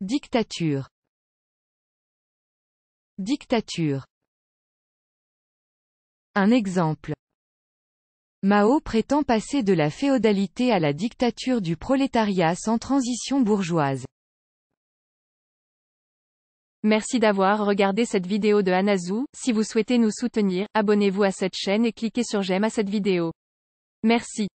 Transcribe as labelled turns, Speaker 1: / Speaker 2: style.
Speaker 1: Dictature. Dictature. Un exemple. Mao
Speaker 2: prétend passer de la féodalité à la dictature du prolétariat sans transition bourgeoise.
Speaker 3: Merci d'avoir regardé cette vidéo de
Speaker 1: Anazou, si vous souhaitez nous soutenir, abonnez-vous à cette chaîne et cliquez sur j'aime à cette vidéo. Merci.